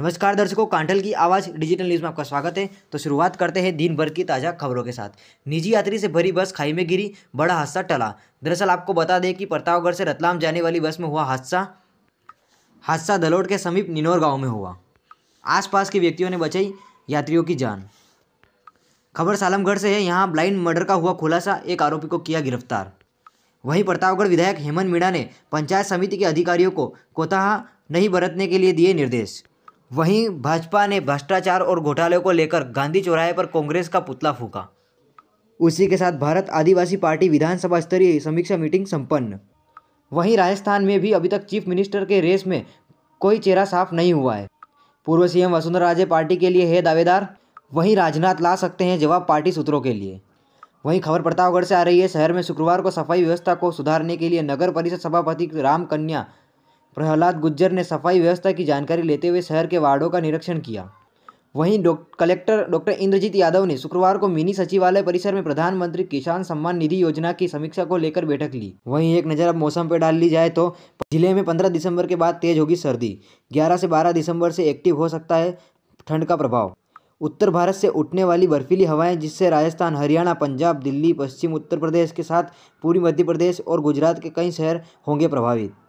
नमस्कार दर्शकों कांठल की आवाज़ डिजिटल न्यूज़ में आपका स्वागत है तो शुरुआत करते हैं दिन भर की ताज़ा खबरों के साथ निजी यात्री से भरी बस खाई में गिरी बड़ा हादसा टला दरअसल आपको बता दें कि प्रतापगढ़ से रतलाम जाने वाली बस में हुआ हादसा हादसा दलोट के समीप निनौर गाँव में हुआ आसपास के व्यक्तियों ने बचाई यात्रियों की जान खबर सालमगढ़ से है यहाँ ब्लाइंड मर्डर का हुआ खुलासा एक आरोपी को किया गिरफ्तार वहीं प्रतापगढ़ विधायक हेमंत मीणा ने पंचायत समिति के अधिकारियों को कोताहा नहीं बरतने के लिए दिए निर्देश वहीं भाजपा ने भ्रष्टाचार और घोटाले को लेकर गांधी चौराहे पर कांग्रेस का पुतला फूका उसी के साथ भारत आदिवासी पार्टी विधानसभा स्तरीय समीक्षा मीटिंग संपन्न वहीं राजस्थान में भी अभी तक चीफ मिनिस्टर के रेस में कोई चेहरा साफ नहीं हुआ है पूर्व सीएम वसुंधरा राजे पार्टी के लिए है दावेदार वहीं राजनाथ ला सकते हैं जवाब पार्टी सूत्रों के लिए वहीं खबर प्रतापगढ़ से आ रही है शहर में शुक्रवार को सफाई व्यवस्था को सुधारने के लिए नगर परिषद सभापति राम कन्या प्रहलाद गुज्जर ने सफाई व्यवस्था की जानकारी लेते हुए शहर के वार्डों का निरीक्षण किया वहीं डॉ कलेक्टर डॉक्टर इंद्रजीत यादव ने शुक्रवार को मिनी सचिवालय परिसर में प्रधानमंत्री किसान सम्मान निधि योजना की समीक्षा को लेकर बैठक ली वहीं एक नज़र अब मौसम पर डाल ली जाए तो जिले में 15 दिसंबर के बाद तेज होगी सर्दी 11 से 12 दिसंबर से एक्टिव हो सकता है ठंड का प्रभाव उत्तर भारत से उठने वाली बर्फीली हवाएं जिससे राजस्थान हरियाणा पंजाब दिल्ली पश्चिम उत्तर प्रदेश के साथ पूरी मध्य प्रदेश और गुजरात के कई शहर होंगे प्रभावित